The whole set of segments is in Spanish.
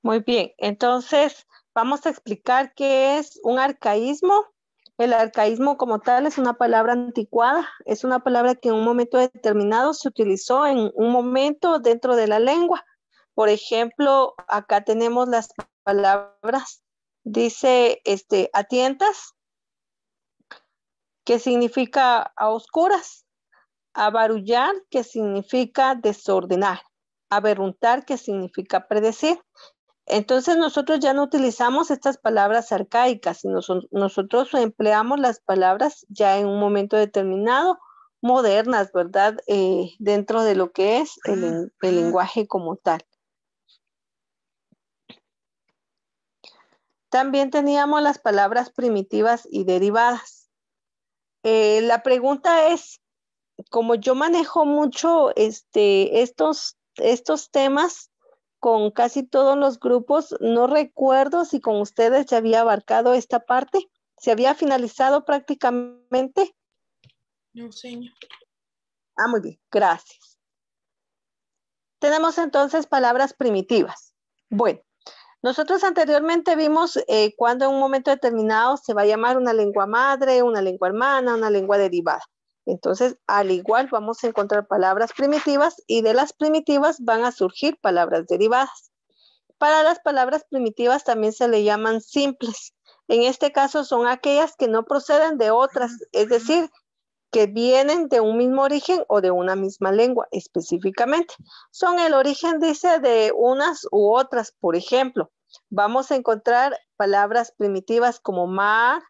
Muy bien, entonces vamos a explicar qué es un arcaísmo. El arcaísmo como tal es una palabra anticuada, es una palabra que en un momento determinado se utilizó en un momento dentro de la lengua. Por ejemplo, acá tenemos las palabras, dice este, a que significa a oscuras, abarullar, que significa desordenar, averruntar, que significa predecir, entonces nosotros ya no utilizamos estas palabras arcaicas, sino nosotros empleamos las palabras ya en un momento determinado, modernas, ¿verdad? Eh, dentro de lo que es el, ah, ah. lenguaje como tal. También teníamos las palabras primitivas y derivadas. Eh, la pregunta es, como yo manejo mucho este, estos, estos temas, con casi todos los grupos. No recuerdo si con ustedes ya había abarcado esta parte. ¿Se había finalizado prácticamente? No, señor. Ah, muy bien, gracias. Tenemos entonces palabras primitivas. Bueno, nosotros anteriormente vimos eh, cuando en un momento determinado se va a llamar una lengua madre, una lengua hermana, una lengua derivada. Entonces, al igual vamos a encontrar palabras primitivas y de las primitivas van a surgir palabras derivadas. Para las palabras primitivas también se le llaman simples. En este caso son aquellas que no proceden de otras, es decir, que vienen de un mismo origen o de una misma lengua específicamente. Son el origen, dice, de unas u otras. Por ejemplo, vamos a encontrar palabras primitivas como mar,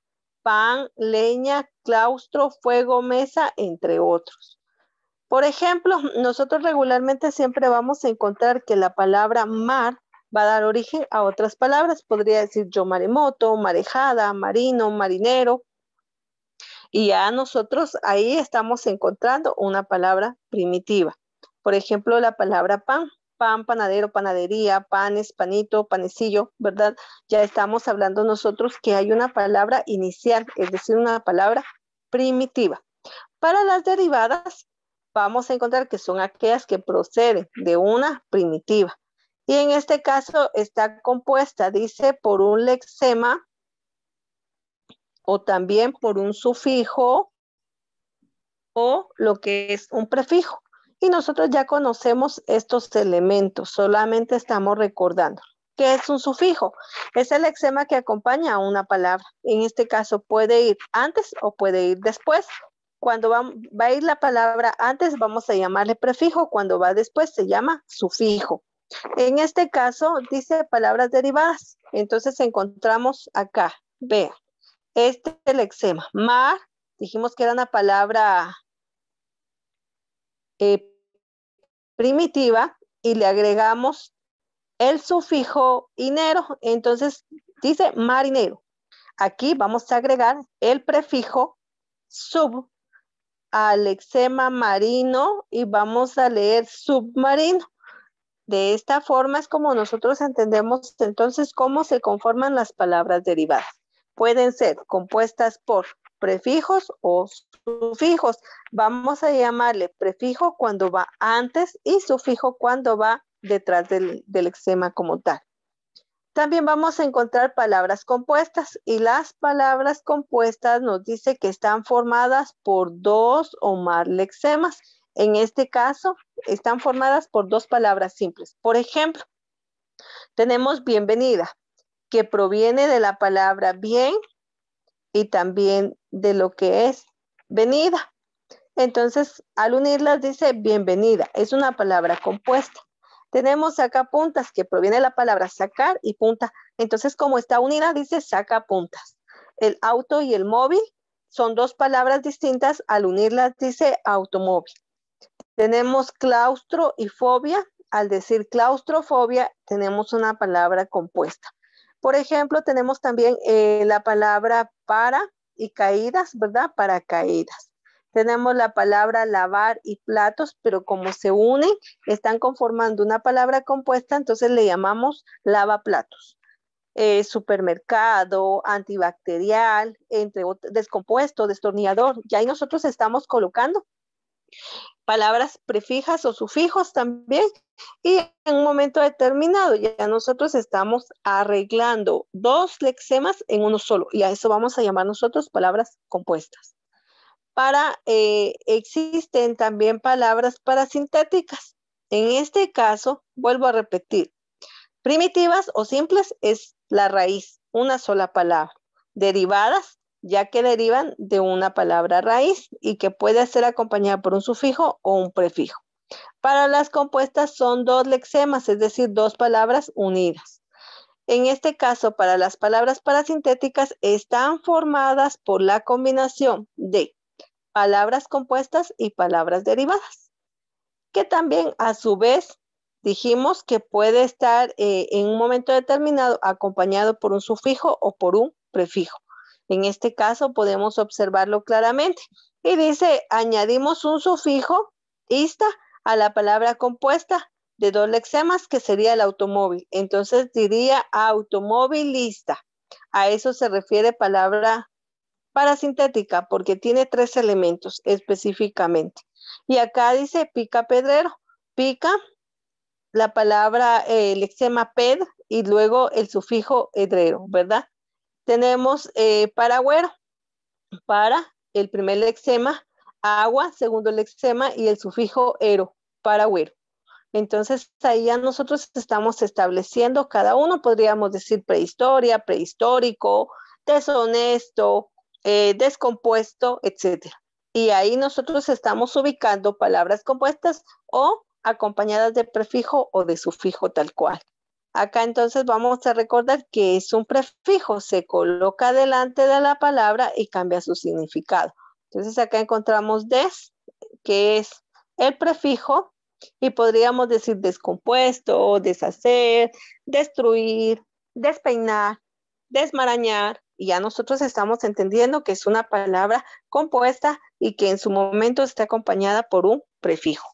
pan, leña, claustro, fuego, mesa, entre otros. Por ejemplo, nosotros regularmente siempre vamos a encontrar que la palabra mar va a dar origen a otras palabras. Podría decir yo maremoto, marejada, marino, marinero. Y ya nosotros ahí estamos encontrando una palabra primitiva. Por ejemplo, la palabra pan, pan, panadero, panadería, panes, panito, panecillo, ¿verdad? Ya estamos hablando nosotros que hay una palabra inicial, es decir, una palabra primitiva. Para las derivadas, vamos a encontrar que son aquellas que proceden de una primitiva. Y en este caso está compuesta, dice, por un lexema o también por un sufijo o lo que es un prefijo. Y nosotros ya conocemos estos elementos, solamente estamos recordándolos. ¿Qué es un sufijo. Es el eczema que acompaña a una palabra. En este caso puede ir antes o puede ir después. Cuando va, a ir la palabra antes, vamos a llamarle prefijo. Cuando va después, se llama sufijo. En este caso, dice palabras derivadas. Entonces encontramos acá, vea, este es el eczema. Mar, dijimos que era una palabra eh, primitiva y le agregamos el sufijo inero, entonces dice marinero. Aquí vamos a agregar el prefijo sub al lexema marino y vamos a leer submarino. De esta forma es como nosotros entendemos entonces cómo se conforman las palabras derivadas. Pueden ser compuestas por prefijos o sufijos. Vamos a llamarle prefijo cuando va antes y sufijo cuando va detrás del, del como tal. También vamos a encontrar palabras compuestas y las palabras compuestas nos dice que están formadas por dos o más lexemas. En este caso, están formadas por dos palabras simples. Por ejemplo, tenemos bienvenida, que proviene de la palabra bien y también de lo que es venida. Entonces, al unirlas dice bienvenida. Es una palabra compuesta. Tenemos puntas que proviene de la palabra sacar y punta. Entonces, como está unida, dice sacapuntas. El auto y el móvil son dos palabras distintas. Al unirlas, dice automóvil. Tenemos claustro y fobia. Al decir claustrofobia, tenemos una palabra compuesta. Por ejemplo, tenemos también eh, la palabra para y caídas, ¿verdad? Para caídas. Tenemos la palabra lavar y platos, pero como se unen, están conformando una palabra compuesta, entonces le llamamos lavaplatos. platos. Eh, supermercado, antibacterial, entre descompuesto, destornillador. Y ahí nosotros estamos colocando palabras prefijas o sufijos también y en un momento determinado ya nosotros estamos arreglando dos lexemas en uno solo y a eso vamos a llamar nosotros palabras compuestas para, eh, existen también palabras parasintéticas. En este caso, vuelvo a repetir, primitivas o simples es la raíz, una sola palabra. Derivadas, ya que derivan de una palabra raíz y que puede ser acompañada por un sufijo o un prefijo. Para las compuestas son dos lexemas, es decir, dos palabras unidas. En este caso, para las palabras parasintéticas están formadas por la combinación de palabras compuestas y palabras derivadas, que también a su vez dijimos que puede estar eh, en un momento determinado acompañado por un sufijo o por un prefijo. En este caso podemos observarlo claramente. Y dice, añadimos un sufijo ista a la palabra compuesta de dos lexemas que sería el automóvil. Entonces diría automovilista. A eso se refiere palabra parasintética porque tiene tres elementos específicamente. Y acá dice pica pedrero, pica la palabra, el eh, lexema ped y luego el sufijo edrero, ¿verdad? Tenemos eh, paragüero, para el primer lexema, agua, segundo lexema y el sufijo ero, paragüero. Entonces, ahí ya nosotros estamos estableciendo cada uno, podríamos decir prehistoria, prehistórico, deshonesto, eh, descompuesto, etc. Y ahí nosotros estamos ubicando palabras compuestas o acompañadas de prefijo o de sufijo tal cual. Acá entonces vamos a recordar que es un prefijo, se coloca delante de la palabra y cambia su significado. Entonces acá encontramos des, que es el prefijo, y podríamos decir descompuesto, deshacer, destruir, despeinar, desmarañar, y ya nosotros estamos entendiendo que es una palabra compuesta y que en su momento está acompañada por un prefijo.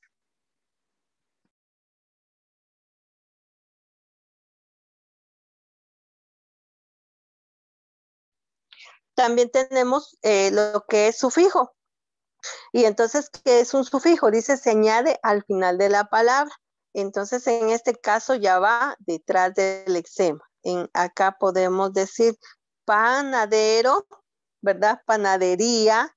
También tenemos eh, lo que es sufijo. Y entonces, ¿qué es un sufijo? Dice, se añade al final de la palabra. Entonces, en este caso ya va detrás del exema. En, acá podemos decir panadero, ¿verdad? Panadería,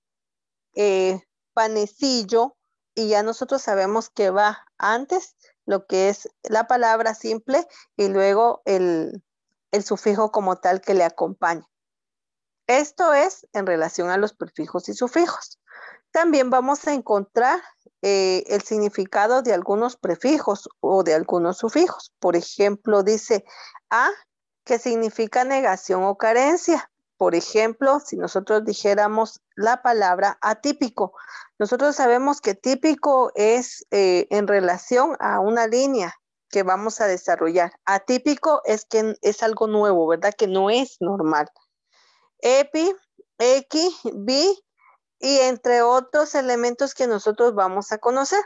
eh, panecillo, y ya nosotros sabemos que va antes lo que es la palabra simple y luego el, sufijo como tal que le acompaña. Esto es en relación a los prefijos y sufijos. También vamos a encontrar eh, el significado de algunos prefijos o de algunos sufijos. Por ejemplo, dice a que significa negación o carencia. Por ejemplo, si nosotros dijéramos la palabra atípico, nosotros sabemos que típico es eh, en relación a una línea que vamos a desarrollar. Atípico es que es algo nuevo, ¿verdad? Que no es normal. Epi, X, B y entre otros elementos que nosotros vamos a conocer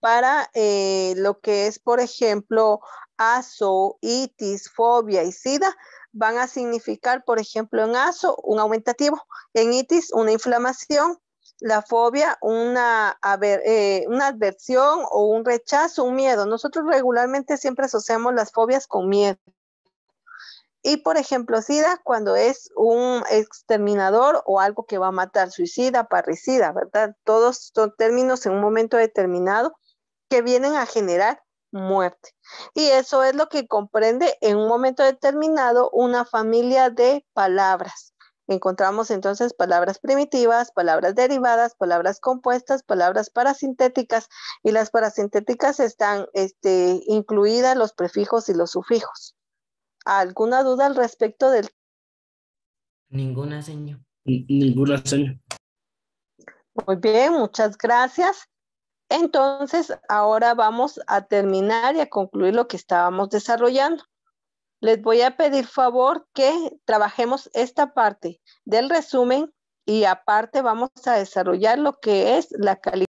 para eh, lo que es, por ejemplo, ASO, itis, fobia y sida, van a significar, por ejemplo, en ASO un aumentativo, en itis una inflamación, la fobia una, eh, una adversión o un rechazo, un miedo. Nosotros regularmente siempre asociamos las fobias con miedo. Y por ejemplo, SIDA cuando es un exterminador o algo que va a matar, suicida, parricida, ¿verdad? Todos son términos en un momento determinado que vienen a generar muerte. Y eso es lo que comprende en un momento determinado una familia de palabras. Encontramos entonces palabras primitivas, palabras derivadas, palabras compuestas, palabras parasintéticas y las parasintéticas están este, incluidas los prefijos y los sufijos. ¿Alguna duda al respecto del? Ninguna, señor. Ninguna, señor. Muy bien, muchas gracias. Entonces, ahora vamos a terminar y a concluir lo que estábamos desarrollando. Les voy a pedir favor que trabajemos esta parte del resumen y aparte vamos a desarrollar lo que es la calidad.